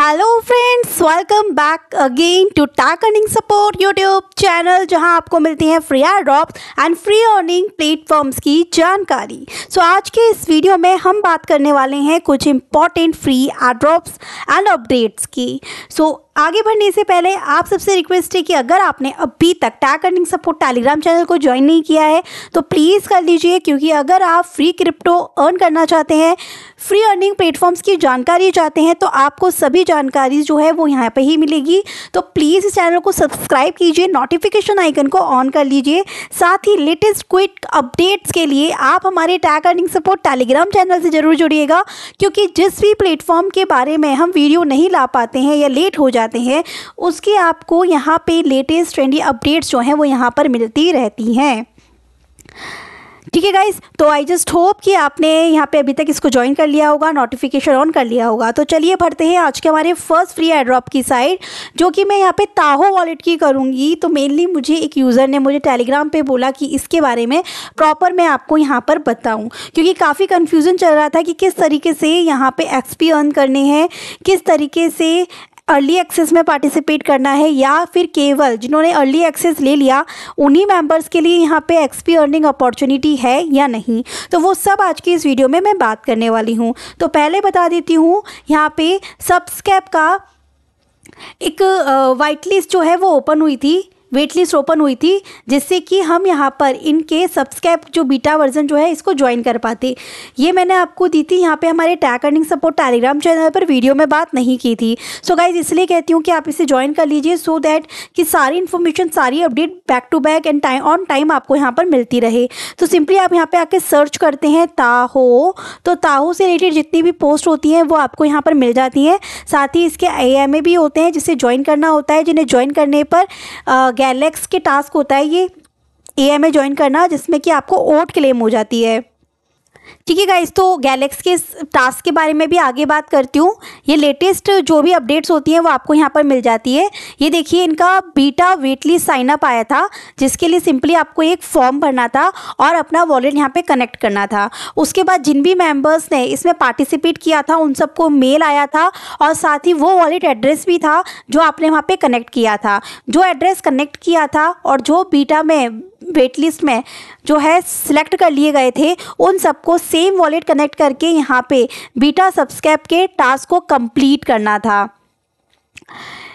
hello friends welcome back again to tech earning support YouTube channel जहां आपको मिलती हैं free airdrop and free earning platforms की जानकारी सो so, आज के इस वीडियो में हम बात करने वाले हैं कुछ important free airdrops and updates की सो so, आगे बढ़ने से पहले आप सबसे रिक्वेस्ट है कि अगर आपने अभी तक tech earning support Telegram channel को ज्वाइन नहीं किया है तो प्लीज़ कर लीजिए क्योंकि अगर आप फ्री क्रिप्टो अर्न करना चाहते हैं फ्री अर्निंग प्लेटफॉर्म्स की जानकारी चाहते हैं तो आपको सभी जानकारी जो है वो यहाँ पर ही मिलेगी तो प्लीज़ इस चैनल को सब्सक्राइब कीजिए नोटिफिकेशन आइकन को ऑन कर लीजिए साथ ही लेटेस्ट क्विक अपडेट्स के लिए आप हमारे tech earning support Telegram channel से ज़रूर जुड़िएगा क्योंकि जिस भी प्लेटफॉर्म के बारे में हम वीडियो नहीं ला पाते हैं या लेट हो जाते जाते हैं उसकी आपको यहाँ पे लेटेस्ट ट्रेंडी अपडेट्स जो हैं वो यहाँ पर मिलती रहती हैं ठीक है गाइज तो आई जस्ट होप कि आपने यहाँ पे अभी तक इसको ज्वाइन कर लिया होगा नोटिफिकेशन ऑन कर लिया होगा तो चलिए भरते हैं आज के हमारे फर्स्ट फ्री एड्रॉप की साइड जो कि मैं यहाँ पे ताहो वॉलेट की करूँगी तो मेनली मुझे एक यूज़र ने मुझे टेलीग्राम पे बोला कि इसके बारे में प्रॉपर मैं आपको यहाँ पर बताऊँ क्योंकि काफ़ी कन्फ्यूज़न चल रहा था कि किस तरीके से यहाँ पर एक्सपी अर्न करने हैं किस तरीके से अर्ली एक्सेस में पार्टिसिपेट करना है या फिर केवल जिन्होंने अर्ली एक्सेस ले लिया उन्हीं मेंबर्स के लिए यहाँ पे एक्सपी अर्निंग अपॉर्चुनिटी है या नहीं तो वो सब आज की इस वीडियो में मैं बात करने वाली हूँ तो पहले बता देती हूँ यहाँ पे सब्सकैप का एक वाइट लिस्ट जो है वो ओपन हुई थी वेट लिस्ट ओपन हुई थी जिससे कि हम यहाँ पर इनके सब्सक्राइब जो बीटा वर्जन जो है इसको ज्वाइन कर पाते ये मैंने आपको दी थी यहाँ पे हमारे tech earning support Telegram channel पर वीडियो में बात नहीं की थी सो so गाइज इसलिए कहती हूँ कि आप इसे ज्वाइन कर लीजिए सो so दैट कि सारी इन्फॉर्मेशन सारी update back to back and time on time आपको यहाँ पर मिलती रहे तो सिंपली आप यहाँ पर आके सर्च करते हैं ताहो तो ताहो से रिलेटेड जितनी भी पोस्ट होती हैं वो आपको यहाँ पर मिल जाती हैं साथ ही इसके ए भी होते हैं जिसे ज्वाइन करना होता है जिन्हें ज्वाइन करने पर गैलेक्स के टास्क होता है ये ए एम ए ज्वाइन करना जिसमें कि आपको ओट क्लेम हो जाती है ठीक है गाइज तो गैलेक्स के टास्क के बारे में भी आगे बात करती हूँ ये लेटेस्ट जो भी अपडेट्स होती हैं वो आपको यहाँ पर मिल जाती है ये देखिए इनका बीटा वेटली साइनअप आया था जिसके लिए सिंपली आपको एक फॉर्म भरना था और अपना वॉलेट यहाँ पे कनेक्ट करना था उसके बाद जिन भी मेम्बर्स ने इसमें पार्टिसिपेट किया था उन सबको मेल आया था और साथ ही वो वॉलेट एड्रेस भी था जो आपने वहाँ पर कनेक्ट किया था जो एड्रेस कनेक्ट किया था और जो बीटा में वेट लिस्ट में जो है सिलेक्ट कर लिए गए थे उन सबको सेम वॉलेट कनेक्ट करके यहाँ पे बीटा सब्सक्राइब के टास्क को कंप्लीट करना था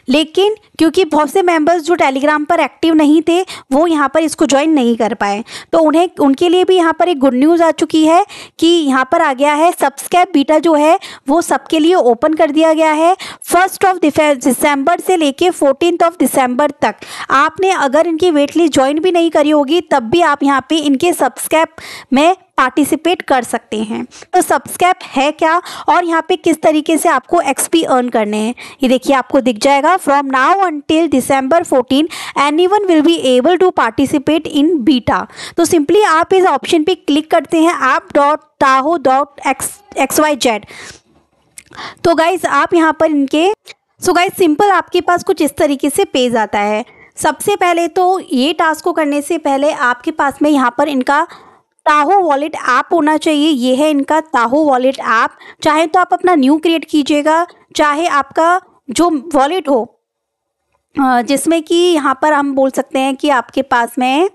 लेकिन क्योंकि बहुत से मेंबर्स जो टेलीग्राम पर एक्टिव नहीं थे वो यहाँ पर इसको ज्वाइन नहीं कर पाए तो उन्हें उनके लिए भी यहाँ पर एक गुड न्यूज़ आ चुकी है कि यहाँ पर आ गया है सब्सक्राइब बीटा जो है वो सबके लिए ओपन कर दिया गया है फर्स्ट ऑफ दिसंबर से लेके फोर्टीन ऑफ दिसंबर तक आपने अगर इनकी वेट लिस्ट ज्वाइन भी नहीं करी होगी तब भी आप यहाँ पर इनके सब्सक्राइब में पार्टिसिपेट कर सकते हैं तो सब्सकैप है क्या और यहाँ पे किस तरीके से आपको एक्सपी अर्न करने हैं ये देखिए आपको दिख जाएगा from now until December 14 anyone will be able to participate in beta तो सिंपली आप इस ऑप्शन पे क्लिक करते हैं आप dot Taho dot X X Y Z तो गाइज आप यहाँ पर इनके सो गाइज सिंपल आपके पास कुछ इस तरीके से पेज आता है सबसे पहले तो ये टास्क को करने से पहले आपके पास में यहाँ पर इनका ताहो वॉलेट ऐप होना चाहिए ये है इनका ताहो वॉलेट ऐप चाहे तो आप अपना न्यू क्रिएट कीजिएगा चाहे आपका जो वॉलेट हो जिसमें कि यहाँ पर हम बोल सकते हैं कि आपके पास में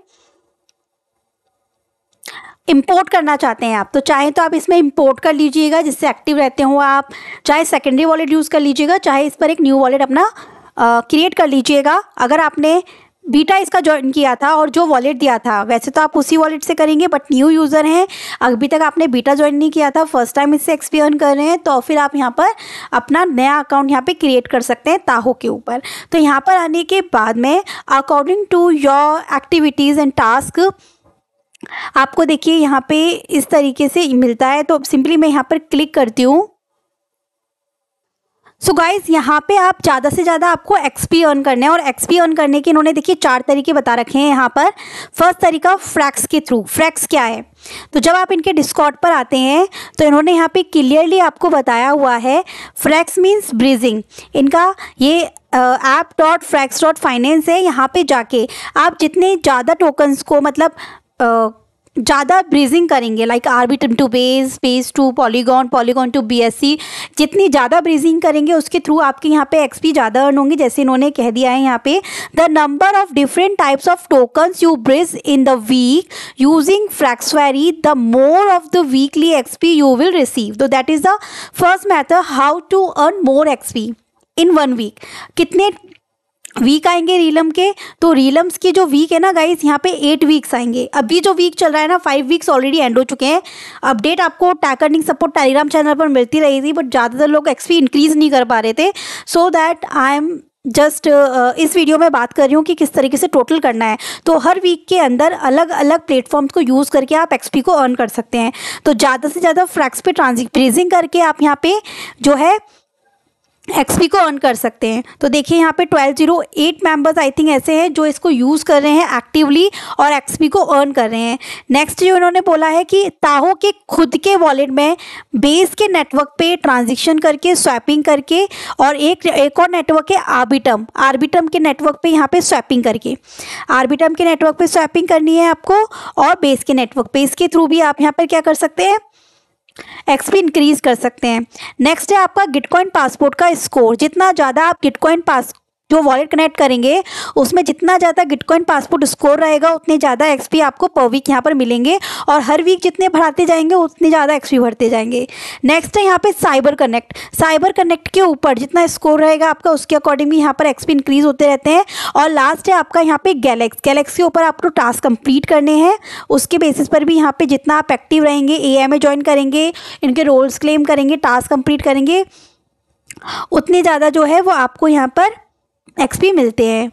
इम्पोर्ट करना चाहते हैं आप तो चाहे तो आप इसमें इम्पोर्ट कर लीजिएगा जिससे एक्टिव रहते हो आप चाहे सेकेंडरी वॉलेट यूज़ कर लीजिएगा चाहे इस पर एक न्यू वॉलेट अपना क्रिएट कर लीजिएगा अगर आपने बीटा इसका ज्वाइन किया था और जो वॉलेट दिया था वैसे तो आप उसी वॉलेट से करेंगे बट न्यू यूज़र हैं अभी तक आपने बीटा ज्वाइन नहीं किया था फर्स्ट टाइम इससे एक्सपीरियन कर रहे हैं तो फिर आप यहाँ पर अपना नया अकाउंट यहाँ पे क्रिएट कर सकते हैं ताहो के ऊपर तो यहाँ पर आने के बाद में according to your activities and task आपको देखिए यहाँ पे इस तरीके से मिलता है तो सिंपली मैं यहाँ पर क्लिक करती हूँ सो गाइज यहाँ पे आप ज़्यादा से ज़्यादा आपको एक्सपी अर्न करने हैं और एक्सपी अर्न करने के इन्होंने देखिए चार तरीके बता रखे हैं यहाँ पर फर्स्ट तरीका फ्रैक्स के थ्रू फ्रैक्स क्या है तो जब आप इनके डिस्कॉट पर आते हैं तो इन्होंने यहाँ पे क्लियरली आपको बताया हुआ है फ्रैक्स मीन्स ब्रीजिंग इनका ये app dot Frax dot finance है यहाँ पर जाके आप जितने ज़्यादा टोकन्स को मतलब ज़्यादा ब्रीजिंग करेंगे like Arbitrum to Base Base to Polygon Polygon to BSC जितनी ज़्यादा ब्रीजिंग करेंगे उसके थ्रू आपके यहाँ पे एक्सपी ज़्यादा अर्न होंगे जैसे इन्होंने कह दिया है यहाँ पे the number of different types of tokens you bridge in the week using Fraxferry the more of the weekly XP you will receive तो that is the first method how to earn more XP in one week कितने week आएंगे realm के तो रीलम्स के जो week है ना guys यहाँ पे एट वीक्स आएंगे अभी जो वीक चल रहा है ना फाइव वीक्स ऑलरेडी एंड हो चुके हैं अपडेट आपको टैकर्निंग सपोर्ट टेलीग्राम चैनल पर मिलती रही थी बट ज़्यादातर लोग एक्सपी इंक्रीज़ नहीं कर पा रहे थे so that I am just uh, इस वीडियो में बात कर रही हूँ कि किस तरीके से टोटल करना है तो हर वीक के अंदर अलग अलग प्लेटफॉर्म्स को यूज़ करके आप एक्सपी को अर्न कर सकते हैं तो ज़्यादा से ज़्यादा फ्रैक्स पे ट्रांजिक करके आप यहाँ पे जो है एक्सपी को अर्न कर सकते हैं तो देखिए यहाँ पे twelve zero eight members I think ऐसे हैं जो इसको यूज़ कर रहे हैं एक्टिवली और एक्सपी को अर्न कर रहे हैं नेक्स्ट जो इन्होंने बोला है कि ताहो के खुद के वॉलेट में बेस के नेटवर्क पे ट्रांजेक्शन करके स्वैपिंग करके और एक एक और नेटवर्क है आर्बिटम आर्बिटम के नेटवर्क पर यहाँ पर स्वैपिंग करके आर्बिटम के नेटवर्क पर स्वैपिंग करनी है आपको और बेस के नेटवर्क पे इसके थ्रू भी आप यहाँ पर क्या कर सकते हैं एक्स भी इंक्रीज कर सकते हैं नेक्स्ट है आपका गिटकॉइन पासपोर्ट का स्कोर जितना ज़्यादा आप गिटकॉइन पास जो वॉलेट कनेक्ट करेंगे उसमें जितना ज़्यादा गिटकॉइन पासपोर्ट स्कोर रहेगा उतने ज़्यादा एक्सपी आपको पर वीक यहाँ पर मिलेंगे और हर वीक जितने बढ़ाते जाएंगे उतने ज़्यादा एक्सपी बढ़ते जाएंगे नेक्स्ट है यहाँ पे साइबर कनेक्ट साइबर कनेक्ट के ऊपर जितना स्कोर रहेगा आपका उसके अकॉर्डिंग भी यहाँ पर एक्सपी इंक्रीज होते रहते हैं और लास्ट है आपका यहाँ पर गैलेक्स गैलेक्स के ऊपर आपको टास्क कंप्लीट करने हैं उसके बेसिस पर भी यहाँ पर जितना आप एक्टिव रहेंगे ए में ज्वाइन करेंगे इनके रोल्स क्लेम करेंगे टास्क कंप्लीट करेंगे उतने ज़्यादा जो है वो आपको यहाँ पर एक्सपी मिलते हैं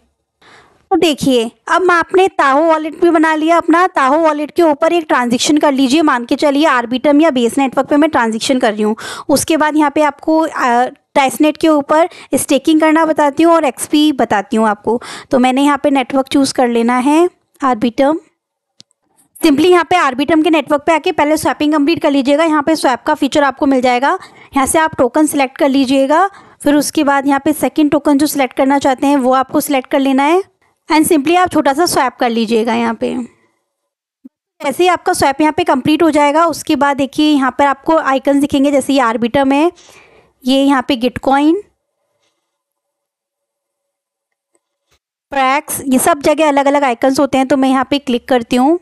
तो देखिए अब आपने ताहो वॉलेट भी बना लिया अपना ताहो वॉलेट के ऊपर एक ट्रांजेक्शन कर लीजिए मान के चलिए आर्बिटम या बेस नेटवर्क पे मैं ट्रांजेक्शन कर रही हूँ उसके बाद यहाँ पे आपको टाइसनेट के ऊपर स्टेकिंग करना बताती हूँ और एक्सपी बताती हूँ आपको तो मैंने यहाँ पर नेटवर्क चूज़ कर लेना है आर्बिटम सिंपली यहाँ पे आर्बिटम के नेटवर्क पे आके पहले स्वैपिंग कंप्लीट कर लीजिएगा यहाँ पे स्वैप का फीचर आपको मिल जाएगा यहाँ से आप टोकन सेलेक्ट कर लीजिएगा फिर उसके बाद यहाँ पे सेकंड टोकन जो सिलेक्ट करना चाहते हैं वो आपको सिलेक्ट कर लेना है एंड सिंपली आप छोटा सा स्वैप कर लीजिएगा यहाँ पे जैसे ही आपका स्वैप यहाँ पे कंप्लीट हो जाएगा उसके बाद देखिए यहाँ पर आपको आइकन्स दिखेंगे जैसे ये आर्बिटम है ये यहाँ पे गिटकॉइन प्रैक्स ये सब जगह अलग अलग आइकन्स होते हैं तो मैं यहाँ पे क्लिक करती हूँ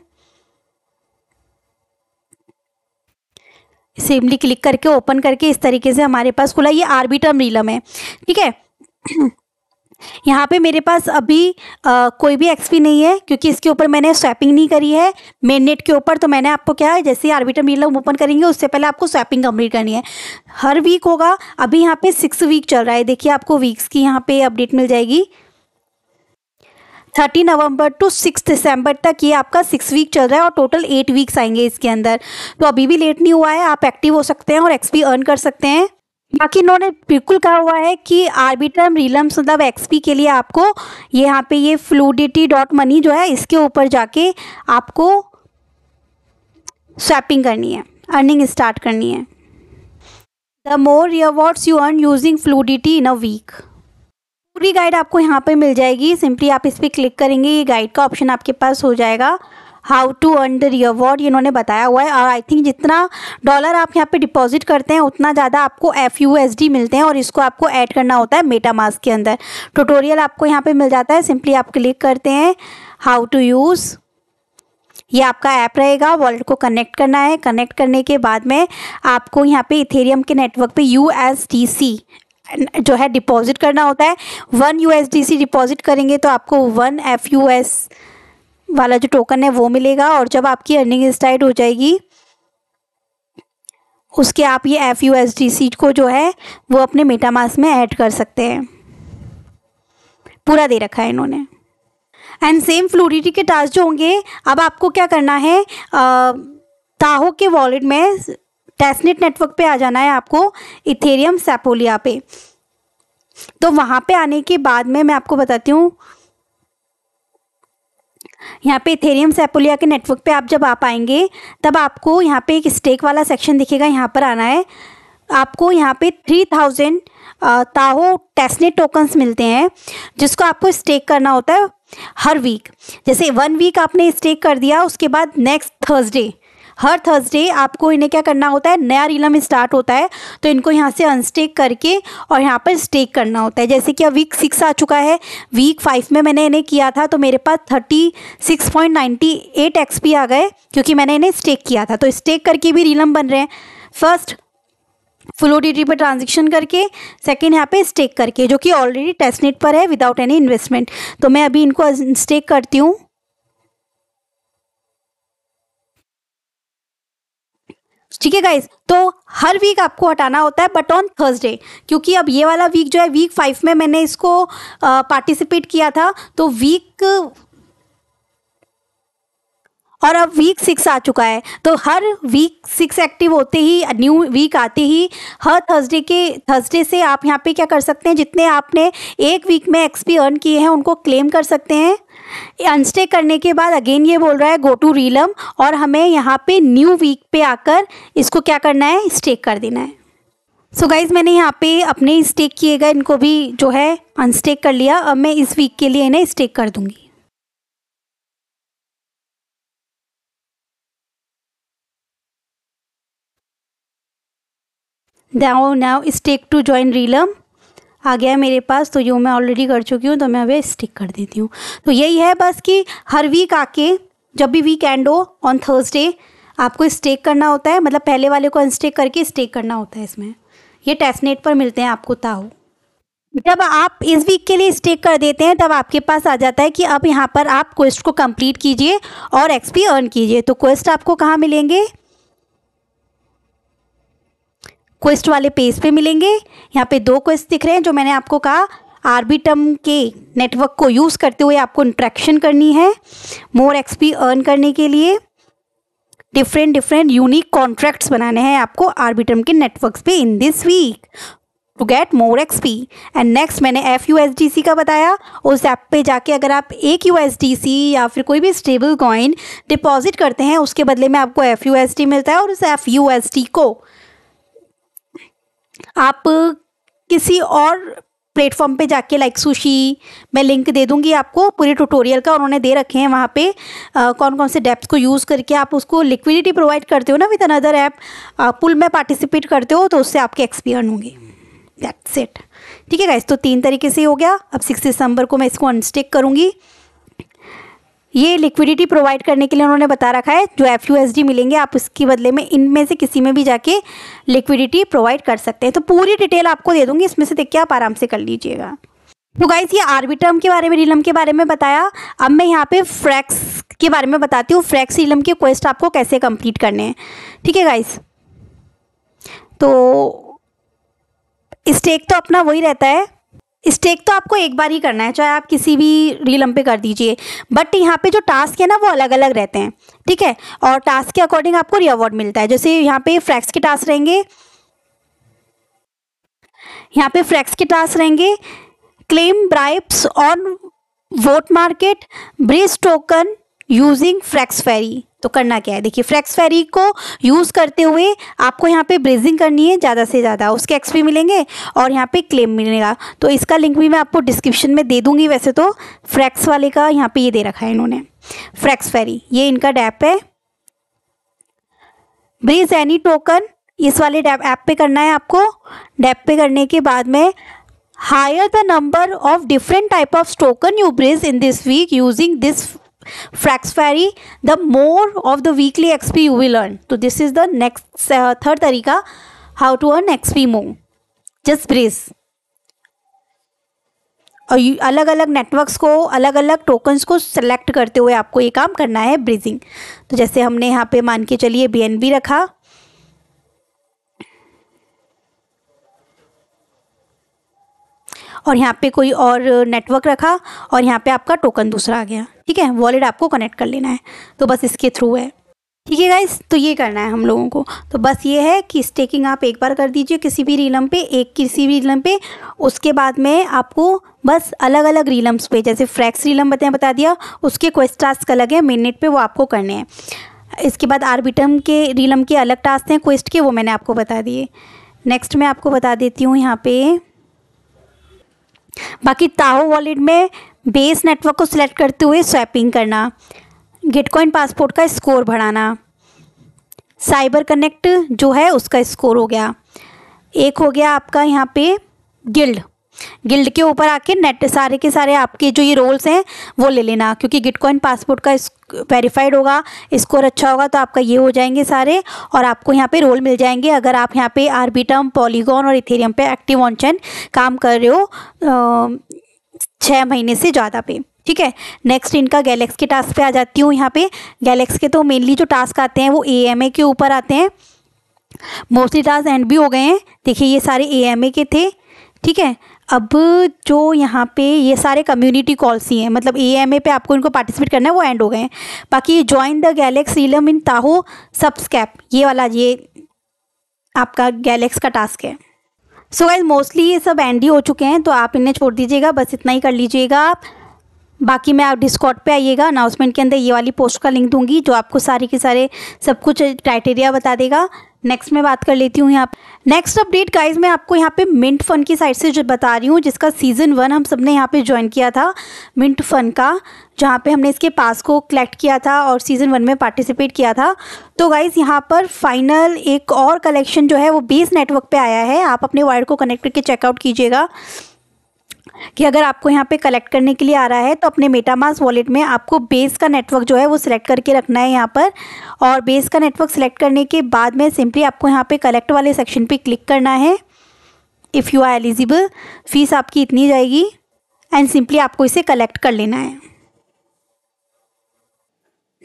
सिम्पली क्लिक करके ओपन करके इस तरीके से हमारे पास खुला ये आर्बिटम रीलम है ठीक है यहाँ पे मेरे पास अभी आ, कोई भी एक्सपी नहीं है क्योंकि इसके ऊपर मैंने स्वैपिंग नहीं करी है मेन नेट के ऊपर तो मैंने आपको क्या है जैसे ही आर्बिटर मीलम ओपन करेंगे उससे पहले आपको स्वैपिंग कंप्लीट करनी है हर वीक होगा अभी यहाँ पे सिक्स वीक चल रहा है देखिए आपको वीक्स की यहाँ पे अपडेट मिल जाएगी thirty November to six December तक ये आपका सिक्स वीक चल रहा है और टोटल एट वीक्स आएंगे इसके अंदर तो अभी भी लेट नहीं हुआ है आप एक्टिव हो सकते हैं और एक्सपी अर्न कर सकते हैं बाकी इन्होंने बिल्कुल कहा हुआ है कि आर्बिटर रिलम्स मतलब एक्सपी के लिए आपको यहाँ पे ये फ्लूडिटी डॉट मनी जो है इसके ऊपर जाके आपको स्वैपिंग करनी है अर्निंग स्टार्ट करनी है the more rewards you earn using Fluidity in a week पूरी गाइड आपको यहाँ पे मिल जाएगी सिंपली आप इस पर क्लिक करेंगे ये गाइड का ऑप्शन आपके पास हो जाएगा how to earn the reward इन्होंने बताया हुआ है और आई थिंक जितना डॉलर आप यहाँ पे डिपॉजिट करते हैं उतना ज़्यादा आपको एफ यू एस डी मिलते हैं और इसको आपको ऐड करना होता है मेटा मास्क के अंदर टूटोरियल आपको यहाँ पे मिल जाता है सिंपली आप क्लिक करते हैं हाउ टू यूज़ ये आपका ऐप रहेगा वॉलेट को कनेक्ट करना है कनेक्ट करने के बाद में आपको यहाँ पे इथेरियम के नेटवर्क पे यू एस डी सी जो है डिपॉजिट करना होता है वन यू डिपॉजिट करेंगे तो आपको वन एफ वाला जो टोकन है वो मिलेगा और जब आपकी अर्निंग स्टार्ट हो जाएगी उसके आप ये F U S D C को जो है वो अपने मेटामास में ऐड कर सकते हैं पूरा दे रखा है इन्होंने एंड सेम फ्लूडिटी के टास्क जो होंगे अब आपको क्या करना है आ, ताहो के वॉलेट में टेस्टनेट नेटवर्क पे आ जाना है आपको इथेरियम सेपोलिया पे तो वहाँ पे आने के बाद में मैं आपको बताती हूँ यहाँ पे इथेरियम सेपोलिया के नेटवर्क पे आप जब आप आएंगे तब आपको यहाँ पे एक स्टेक वाला सेक्शन दिखेगा यहाँ पर आना है आपको यहाँ पे three thousand Taho testnet tokens मिलते हैं जिसको आपको स्टेक करना होता है हर वीक जैसे वन वीक आपने स्टेक कर दिया उसके बाद नेक्स्ट थर्सडे हर थर्सडे आपको इन्हें क्या करना होता है नया रीलम स्टार्ट होता है तो इनको यहाँ से अनस्टेक करके और यहाँ पर स्टेक करना होता है जैसे कि अब वीक सिक्स आ चुका है वीक फाइव में मैंने इन्हें किया था तो मेरे पास thirty six point ninety eight XP आ गए क्योंकि मैंने इन्हें स्टेक किया था तो स्टेक करके भी रीलम बन रहे हैं फर्स्ट फ्लो ई पर ट्रांजेक्शन करके सेकेंड यहाँ पे स्टेक करके जो कि ऑलरेडी टेस्टनेट पर है विदाउट एनी इन्वेस्टमेंट तो मैं अभी इनको स्टेक करती हूँ ठीक है गाइज तो हर वीक आपको हटाना होता है बट ऑन थर्सडे क्योंकि अब ये वाला वीक जो है वीक फाइव में मैंने इसको पार्टिसिपेट किया था तो वीक और अब वीक सिक्स आ चुका है तो हर वीक सिक्स एक्टिव होते ही न्यू वीक आते ही हर थर्सडे के थर्सडे से आप यहाँ पे क्या कर सकते हैं जितने आपने एक वीक में एक्सपी अर्न किए हैं उनको क्लेम कर सकते हैं अनस्टे करने के बाद अगेन ये बोल रहा है गो टू रीलम और हमें यहाँ पे न्यू वीक पे आकर इसको क्या करना है स्टेक कर देना है सो so गाइज मैंने यहाँ पे अपने स्टेक किए गए इनको भी जो है अनस्टेक कर लिया अब मैं इस वीक के लिए इन्हें स्टेक कर दूँगी DAO now stake to join realm आ गया है मेरे पास तो जो मैं ऑलरेडी कर चुकी हूँ तो मैं अभी स्टिक कर देती हूँ तो यही है बस कि हर वीक आके जब भी वीक एंड हो ऑन थर्सडे आपको स्टेक करना होता है मतलब पहले वाले को अनस्टेक करके स्टेक करना होता है इसमें ये टेस्टनेट पर मिलते हैं आपको ताओ जब आप इस वीक के लिए स्टेक कर देते हैं तब आपके पास आ जाता है कि अब यहाँ पर आप क्वेस्ट को कंप्लीट कीजिए और एक्सपी अर्न कीजिए तो क्वेस्ट आपको कहाँ मिलेंगे क्वेस्ट वाले पेज पे मिलेंगे यहाँ पे दो क्वेस्ट दिख रहे हैं जो मैंने आपको कहा आर्बिटम के नेटवर्क को यूज़ करते हुए आपको इंट्रैक्शन करनी है मोर एक्सपी अर्न करने के लिए डिफरेंट डिफरेंट यूनिक कॉन्ट्रैक्ट्स बनाने हैं आपको आर्बिटम के नेटवर्क्स पे in this week to get more XP and next मैंने F U S D C का बताया उस ऐप पे जाके अगर आप एक यू एस डी सी या फिर कोई भी स्टेबल कॉइन डिपॉजिट करते हैं उसके बदले में आपको एफ यू एस डी मिलता है और उस एफ यू एस डी को आप किसी और प्लेटफॉर्म पे जाके लाइक सुशी मैं लिंक दे दूंगी आपको पूरे ट्यूटोरियल का उन्होंने दे रखे हैं वहाँ पे आ, कौन कौन से डेप्स को यूज़ करके आप उसको लिक्विडिटी प्रोवाइड करते हो ना विद अनदर ऐप पुल में पार्टिसिपेट करते हो तो उससे आपके एक्सपीरियन होंगे दैट्स इट ठीक है गाइस तो तीन तरीके से हो गया अब सिक्स दिसंबर को मैं इसको अनस्टिक करूँगी ये लिक्विडिटी प्रोवाइड करने के लिए उन्होंने बता रखा है जो एफ मिलेंगे आप उसके बदले में इनमें से किसी में भी जाके लिक्विडिटी प्रोवाइड कर सकते हैं तो पूरी डिटेल आपको दे दूंगी इसमें से देख के आप आराम से कर लीजिएगा तो गाइज ये टर्म के बारे में रिलम के बारे में बताया अब मैं यहाँ पे फ्रैक्स के बारे में बताती हूँ फ्रैक्स रिलम के क्वेस्ट आपको कैसे कंप्लीट करने हैं ठीक है गाइज तो स्टेक तो अपना वही रहता है स्टेक तो आपको एक बार ही करना है चाहे आप किसी भी रीलम पे कर दीजिए बट यहाँ पे जो टास्क है ना वो अलग अलग रहते हैं ठीक है और टास्क के अकॉर्डिंग आपको रिवॉर्ड मिलता है जैसे यहाँ पे फ्रैक्स के टास्क रहेंगे यहाँ पे फ्रैक्स के टास्क रहेंगे claim bribes on vote market bridge token using Frax Ferry तो करना क्या है देखिए फ्रैक्स फेरी को यूज़ करते हुए आपको यहाँ पे ब्रेजिंग करनी है ज़्यादा से ज़्यादा उसके एक्स भी मिलेंगे और यहाँ पे क्लेम मिलेगा तो इसका लिंक भी मैं आपको डिस्क्रिप्शन में दे दूँगी वैसे तो फ्रैक्स वाले का यहाँ पे ये दे रखा है इन्होंने फ्रैक्स फेरी ये इनका डैप है ब्रिज एनी टोकन इस वाले डैप ऐप पे करना है आपको डैप पे करने के बाद में higher the number of different type of token you bridge in this week using this Frax Ferry the more of the weekly XP you will earn तो this is the next third तरीका how to earn XP more just brace और अलग अलग networks को अलग अलग tokens को select करते हुए आपको ये काम करना है ब्रिजिंग तो जैसे हमने यहाँ पे मान के चलिए बी रखा और यहाँ पे कोई और नेटवर्क रखा और यहाँ पे आपका टोकन दूसरा आ गया ठीक है वॉलेट आपको कनेक्ट कर लेना है तो बस इसके थ्रू है ठीक है गाइस तो ये करना है हम लोगों को तो बस ये है कि स्टेकिंग आप एक बार कर दीजिए किसी भी रीलम पे एक किसी भी रीलम पे उसके बाद में आपको बस अलग अलग रीलम्स पे जैसे फ्रैक्स रीलम बताया बता दिया उसके क्वेस्ट टास्क अलग है मिनट पे पर वो आपको करने हैं इसके बाद आर्बिटम के रीलम के अलग टास्क हैं क्वेस्ट के वो मैंने आपको बता दिए नेक्स्ट मैं आपको बता देती हूँ यहाँ पे बाकी ताहो वॉलेट में बेस नेटवर्क को सिलेक्ट करते हुए स्वैपिंग करना गिटकॉइन पासपोर्ट का स्कोर बढ़ाना साइबर कनेक्ट जो है उसका स्कोर हो गया एक हो गया आपका यहाँ पे गिल्ड गिल्ड के ऊपर आके नेट सारे के सारे आपके जो ये रोल्स हैं वो ले लेना क्योंकि गिटकॉइन पासपोर्ट का वेरीफाइड होगा स्कोर अच्छा होगा तो आपका ये हो जाएंगे सारे और आपको यहाँ पे रोल मिल जाएंगे अगर आप यहाँ पे आर्बिटम पॉलीगॉन और इथेरियम पे एक्टिव ऑनचन काम कर रहे हो छः महीने से ज़्यादा पे ठीक है नेक्स्ट इनका गैलेक्स के टास्क पे आ जाती हूँ यहाँ पे गैलेक्स के तो मेनली जो टास्क आते हैं वो ए के ऊपर आते हैं मोस्टली टास्क एंड भी हो गए हैं देखिए ये सारे ए के थे ठीक है अब जो यहाँ पे ये सारे कम्युनिटी कॉल्स ही हैं मतलब ए एम ए पे आपको इनको पार्टिसिपेट करना है वो एंड हो गए हैं बाकी ज्वाइन द गैलेक्स रीलम इन ताहो सब्सक्रैप ये वाला ये आपका गैलेक्स का टास्क है सो गाइज मोस्टली ये सब एंड ही हो चुके हैं तो आप इन्हें छोड़ दीजिएगा बस इतना ही कर लीजिएगा आप बाकी मैं आप डिस्कॉट पे आइएगा अनाउंसमेंट के अंदर ये वाली पोस्ट का लिंक दूंगी जो आपको सारे के सारे सब कुछ क्राइटेरिया बता देगा नेक्स्ट मैं बात कर लेती हूँ यहाँ नेक्स्ट अपडेट गाइज मैं आपको यहाँ पे मिंट फन की साइड से जो बता रही हूँ जिसका सीज़न वन हम सब ने यहाँ पे ज्वाइन किया था मिंट फन का जहाँ पे हमने इसके पास को कलेक्ट किया था और सीज़न वन में पार्टिसिपेट किया था तो गाइज़ यहाँ पर फाइनल एक और कलेक्शन जो है वो बेस नेटवर्क पर आया है आप अपने वायर को कनेक्ट करके चेकआउट कीजिएगा कि अगर आपको यहाँ पे कलेक्ट करने के लिए आ रहा है तो अपने मेटामास वॉलेट में आपको बेस का नेटवर्क जो है वो सिलेक्ट करके रखना है यहाँ पर और बेस का नेटवर्क सिलेक्ट करने के बाद में सिंपली आपको यहाँ पे कलेक्ट वाले सेक्शन पे क्लिक करना है if you are eligible fees आपकी इतनी जाएगी एंड सिंपली आपको इसे कलेक्ट कर लेना है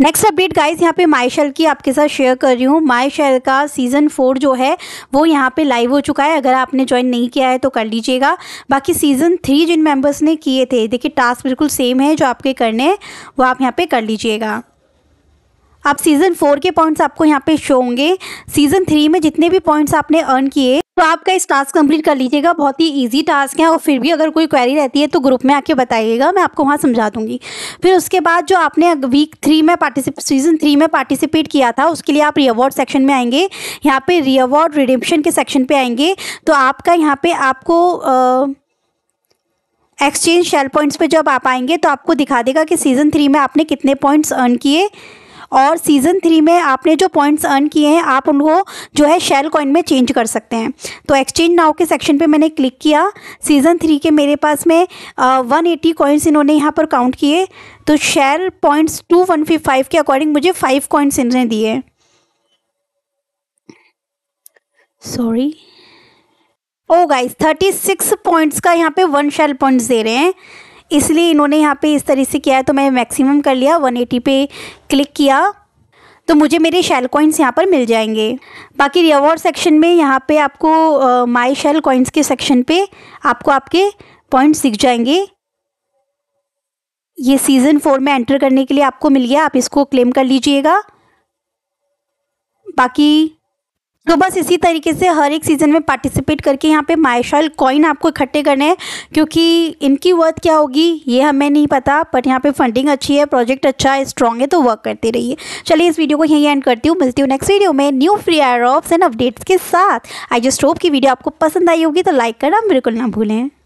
नेक्स्ट अपडेट गाइस यहाँ पे माई शेल की आपके साथ शेयर कर रही हूँ माई शेल का सीज़न फोर जो है वो यहाँ पे लाइव हो चुका है अगर आपने ज्वाइन नहीं किया है तो कर लीजिएगा बाकी सीज़न थ्री जिन मेंबर्स ने किए थे देखिए टास्क बिल्कुल सेम है जो आपके करने हैं वो आप यहाँ पे कर लीजिएगा आप सीज़न फोर के पॉइंट्स आपको यहाँ पे शो होंगे सीज़न थ्री में जितने भी पॉइंट्स आपने अर्न किए तो आपका इस टास्क कंप्लीट कर लीजिएगा बहुत ही इजी टास्क है और फिर भी अगर कोई क्वेरी रहती है तो ग्रुप में आके बताइएगा मैं आपको वहाँ समझा दूंगी फिर उसके बाद जो आपने वीक थ्री में पार्टिसिप सीजन थ्री में पार्टिसिपेट किया था उसके लिए आप रीअवॉर्ड सेक्शन में आएंगे यहाँ पे रीअवॉर्ड रिडिप्शन के सेक्शन पर आएंगे तो आपका यहाँ पर आपको आ, एक्सचेंज शेल पॉइंट्स पे जब आप आएंगे तो आपको दिखा देगा कि सीज़न थ्री में आपने कितने पॉइंट्स अर्न किए और सीज़न थ्री में आपने जो पॉइंट्स अर्न किए हैं आप उनको जो है शेल कॉइन में चेंज कर सकते हैं तो एक्सचेंज नाव के सेक्शन पे मैंने क्लिक किया सीज़न थ्री के मेरे पास में वन एटी कॉइन्स इन्होंने यहाँ पर काउंट किए तो Shell points two one fifty five के अकॉर्डिंग मुझे फाइव कॉइन्स इन्होंने दिए sorry oh guys thirty six points का यहाँ पे वन शेल पॉइंट्स दे रहे हैं इसलिए इन्होंने यहाँ पे इस तरह से किया है तो मैं मैक्सिमम कर लिया 180 पे क्लिक किया तो मुझे मेरे शेल कॉइन्स यहाँ पर मिल जाएंगे बाकी रिवॉर्ड सेक्शन में यहाँ पे आपको माई शेल कॉइन्स के सेक्शन पे आपको आपके पॉइंट्स दिख जाएंगे ये सीज़न फोर में एंटर करने के लिए आपको मिल गया आप इसको क्लेम कर लीजिएगा बाकी तो बस इसी तरीके से हर एक सीज़न में पार्टिसिपेट करके यहाँ पे माइशॉल कॉइन आपको इकट्ठे करने हैं क्योंकि इनकी वर्थ क्या होगी ये हमें नहीं पता बट यहाँ पे फंडिंग अच्छी है प्रोजेक्ट अच्छा है स्ट्रॉन्ग है तो वर्क करते रहिए चलिए इस वीडियो को यहीं एंड करती हूँ मिलती हूँ नेक्स्ट वीडियो में new free airdrops and updates के साथ आई जस्ट होप की वीडियो आपको पसंद आई होगी तो लाइक करना बिल्कुल ना भूलें